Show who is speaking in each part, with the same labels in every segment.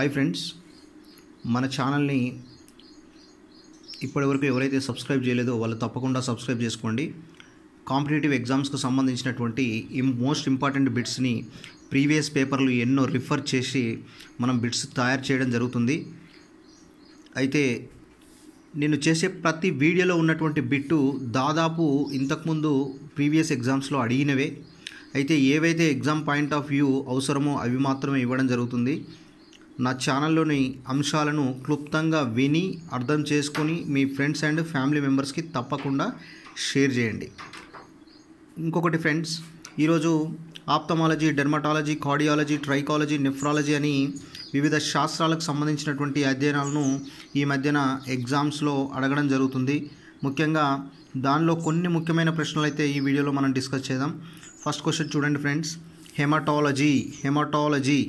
Speaker 1: hi friends మన ఛానల్ని ఇప్పటివరకు ఎవరైతే సబ్స్క్రైబ్ చేయలేదో వాళ్ళు తప్పకుండా సబ్స్క్రైబ్ చేసుకోండి కాంపిటేటివ్ ఎగ్జామ్స్కు సంబంధించినటువంటి మోస్ట్ ఇంపార్టెంట్ బిట్స్ని ప్రీవియస్ పేపర్లు ఎన్నో రిఫర్ చేసి మనం బిట్స్ తయారు చేయడం జరుగుతుంది అయితే నేను చేసే ప్రతి వీడియోలో ఉన్నటువంటి బిట్టు దాదాపు ఇంతకుముందు ప్రీవియస్ ఎగ్జామ్స్లో అడిగినవే అయితే ఏవైతే ఎగ్జామ్ పాయింట్ ఆఫ్ వ్యూ అవసరమో అవి మాత్రమే ఇవ్వడం జరుగుతుంది నా ఛానల్లోని అంశాలను క్లుప్తంగా విని అర్థం చేసుకొని మీ ఫ్రెండ్స్ అండ్ ఫ్యామిలీ మెంబర్స్కి తప్పకుండా షేర్ చేయండి ఇంకొకటి ఫ్రెండ్స్ ఈరోజు ophthalmology dermatology cardiology trichology nephrology అని వివిధ శాస్త్రాలకు సంబంధించినటువంటి అధ్యయనాలను ఈ మధ్యన ఎగ్జామ్స్లో అడగడం జరుగుతుంది ముఖ్యంగా దానిలో కొన్ని ముఖ్యమైన ప్రశ్నలు అయితే ఈ వీడియోలో మనం డిస్కస్ చేద్దాం ఫస్ట్ క్వశ్చన్ చూడండి ఫ్రెండ్స్ హెమటాలజీ హెమటాలజీ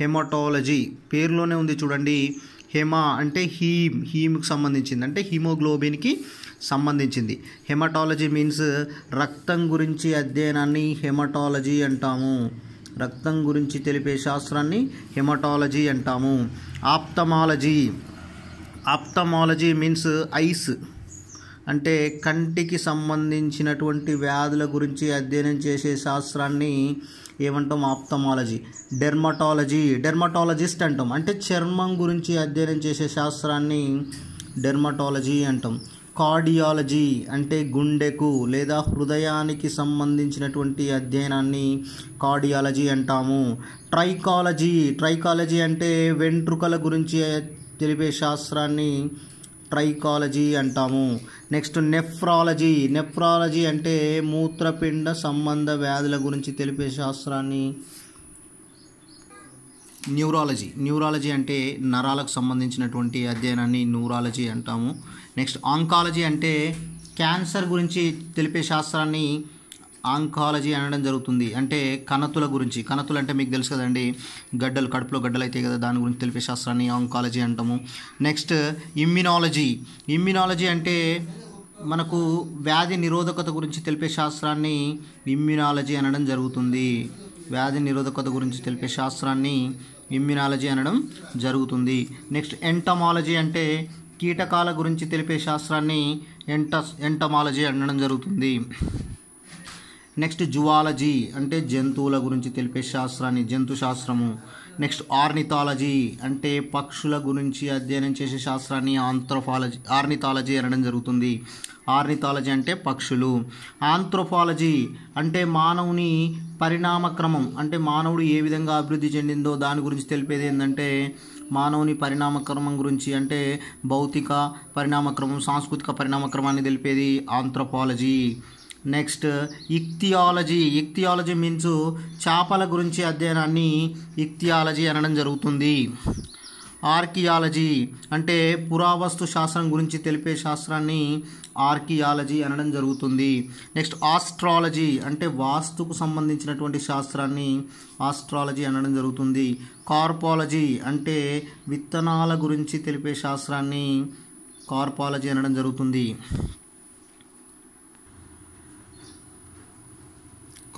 Speaker 1: హెమటాలజీ పేరులోనే ఉంది చూడండి హెమా అంటే హీమ్ హీమ్కి సంబంధించింది అంటే హిమోగ్లోబిన్కి సంబంధించింది హెమటాలజీ మీన్స్ రక్తం గురించి అధ్యయనాన్ని హెమటాలజీ అంటాము రక్తం గురించి తెలిపే శాస్త్రాన్ని హెమటాలజీ అంటాము ఆప్తమాలజీ ఆప్తమాలజీ మీన్స్ ఐస్ అంటే కంటికి సంబంధించినటువంటి వ్యాధుల గురించి అధ్యయనం చేసే శాస్త్రాన్ని ఏమంటాం ఆప్తమాలజీ డెర్మటాలజీ డెర్మటాలజిస్ట్ అంటాం అంటే చర్మం గురించి అధ్యయనం చేసే శాస్త్రాన్ని డెర్మటాలజీ అంటాం కార్డియాలజీ అంటే గుండెకు లేదా హృదయానికి సంబంధించినటువంటి అధ్యయనాన్ని కార్డియాలజీ అంటాము ట్రైకాలజీ ట్రైకాలజీ అంటే వెంట్రుకల గురించి తెలిపే శాస్త్రాన్ని ట్రైకాలజీ అంటాము నెక్స్ట్ నెఫ్రాలజీ నెఫ్రాలజీ అంటే మూత్రపిండ సంబంధ వ్యాధుల గురించి తెలిపే శాస్త్రాన్ని న్యూరాలజీ న్యూరాలజీ అంటే నరాలకు సంబంధించినటువంటి అధ్యయనాన్ని న్యూరాలజీ అంటాము నెక్స్ట్ ఆంకాలజీ అంటే క్యాన్సర్ గురించి తెలిపే శాస్త్రాన్ని ఆంకాలజీ అనడం జరుగుతుంది అంటే కణతుల గురించి కణతులు అంటే మీకు తెలుసు కదండి గడ్డలు కడుపులో గడ్డలు అయితే కదా దాని గురించి తెలిపే శాస్త్రాన్ని ఆంకాలజీ అంటాము నెక్స్ట్ ఇమ్యునాలజీ ఇమ్యునాలజీ అంటే మనకు వ్యాధి నిరోధకత గురించి తెలిపే శాస్త్రాన్ని ఇమ్యునాలజీ అనడం జరుగుతుంది వ్యాధి నిరోధకత గురించి తెలిపే శాస్త్రాన్ని ఇమ్యునాలజీ అనడం జరుగుతుంది నెక్స్ట్ ఎంటమాలజీ అంటే కీటకాల గురించి తెలిపే శాస్త్రాన్ని ఎంట ఎంటమాలజీ అనడం జరుగుతుంది నెక్స్ట్ జువాలజీ అంటే జంతువుల గురించి తెలిపే శాస్త్రాన్ని జంతు శాస్త్రము నెక్స్ట్ ఆర్నిథాలజీ అంటే పక్షుల గురించి అధ్యయనం చేసే శాస్త్రాన్ని ఆంథ్రోఫాలజీ ఆర్నిథాలజీ అనడం జరుగుతుంది ఆర్నిథాలజీ అంటే పక్షులు ఆంథ్రోఫాలజీ అంటే మానవుని పరిణామక్రమం అంటే మానవుడు ఏ విధంగా అభివృద్ధి చెందిందో దాని గురించి తెలిపేది ఏంటంటే మానవుని పరిణామక్రమం గురించి అంటే భౌతిక పరిణామక్రమం సాంస్కృతిక పరిణామక్రమాన్ని తెలిపేది anthropology next ichthyology ichthyology means చేపల గురించి అధ్యయనాన్ని ఇక్తియాలజీ అనడం జరుగుతుంది ఆర్కియాలజీ అంటే పురావస్తు శాస్త్రం గురించి తెలిపే శాస్త్రాన్ని ఆర్కియాలజీ అనడం జరుగుతుంది నెక్స్ట్ ఆస్ట్రాలజీ అంటే వాస్తుకు సంబంధించినటువంటి శాస్త్రాన్ని ఆస్ట్రాలజీ అనడం జరుగుతుంది కార్పాలజీ అంటే విత్తనాల గురించి తెలిపే శాస్త్రాన్ని కార్పాలజీ అనడం జరుగుతుంది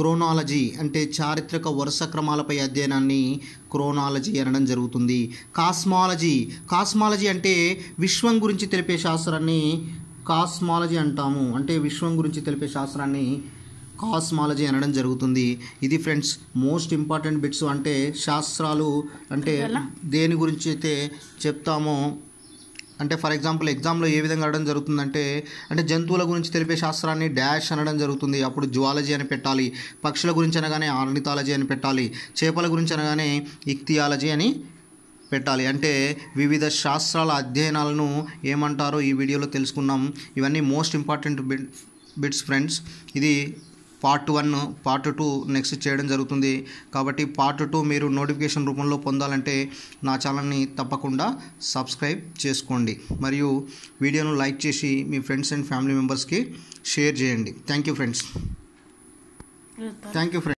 Speaker 1: క్రోనాలజీ అంటే చారిత్రక వరుస క్రమాలపై అధ్యయనాన్ని క్రోనాలజీ అనడం జరుగుతుంది కాస్మాలజీ కాస్మాలజీ అంటే విశ్వం గురించి తెలిపే శాస్త్రాన్ని కాస్మాలజీ అంటాము అంటే విశ్వం గురించి తెలిపే శాస్త్రాన్ని కాస్మాలజీ అనడం జరుగుతుంది ఇది ఫ్రెండ్స్ మోస్ట్ ఇంపార్టెంట్ బిట్స్ అంటే శాస్త్రాలు అంటే దేని గురించి అయితే చెప్తామో అంటే ఫర్ ఎగ్జాంపుల్ ఎగ్జామ్లో ఏ విధంగా అడగడం జరుగుతుందంటే అంటే జంతువుల గురించి తెలిపే శాస్త్రాన్ని డాష్ అనడం జరుగుతుంది అప్పుడు జువాలజీ అని పెట్టాలి పక్షుల గురించి అనగానే ఆర్నితాలజీ అని పెట్టాలి చేపల గురించి అనగానే ఇక్తియాలజీ అని పెట్టాలి అంటే వివిధ శాస్త్రాల అధ్యయనాలను ఏమంటారో ఈ వీడియోలో తెలుసుకున్నాం ఇవన్నీ మోస్ట్ ఇంపార్టెంట్ బిట్స్ ఫ్రెండ్స్ ఇది part one part two next చేయడం జరుగుతుంది కాబట్టి పార్ట్ టూ మీరు నోటిఫికేషన్ రూపంలో పొందాలంటే నా ఛానల్ని తప్పకుండా సబ్స్క్రైబ్ చేసుకోండి మరియు వీడియోను లైక్ చేసి మీ ఫ్రెండ్స్ అండ్ ఫ్యామిలీ మెంబర్స్కి షేర్ చేయండి thank you friends thank you friends